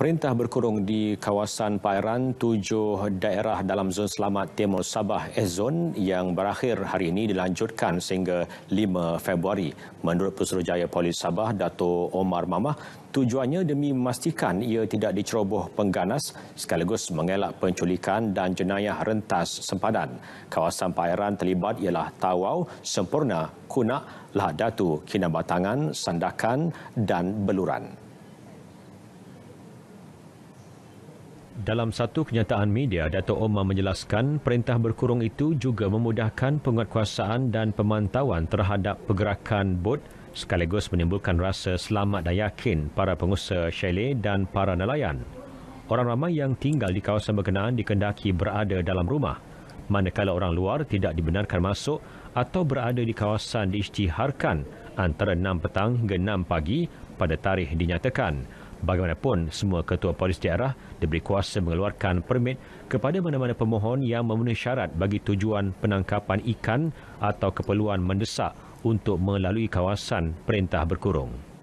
perintah berkurung di kawasan Pairan, tujuh daerah dalam zon selamat Timur Sabah Ezon yang berakhir hari ini dilanjutkan sehingga 5 Februari. Menurut Pesuruhjaya Polis Sabah, Dato Omar Mamah, tujuannya demi memastikan ia tidak diceroboh pengganas sekaligus mengelak penculikan dan jenayah rentas sempadan. Kawasan Pairan terlibat ialah Tawau, Sempurna, Kunak, Lahdatu, Kinabatangan, Sandakan dan Beluran. Dalam satu kenyataan media, Dato' Omar menjelaskan perintah berkurung itu juga memudahkan penguatkuasaan dan pemantauan terhadap pergerakan bot sekaligus menimbulkan rasa selamat dan yakin para pengusaha Shelley dan para nelayan. Orang ramai yang tinggal di kawasan berkenaan dikendaki berada dalam rumah, manakala orang luar tidak dibenarkan masuk atau berada di kawasan diisytiharkan antara 6 petang hingga 6 pagi pada tarikh dinyatakan. Bagaimanapun, semua ketua polis daerah diberi kuasa mengeluarkan permit kepada mana-mana pemohon yang memenuhi syarat bagi tujuan penangkapan ikan atau keperluan mendesak untuk melalui kawasan perintah berkurung.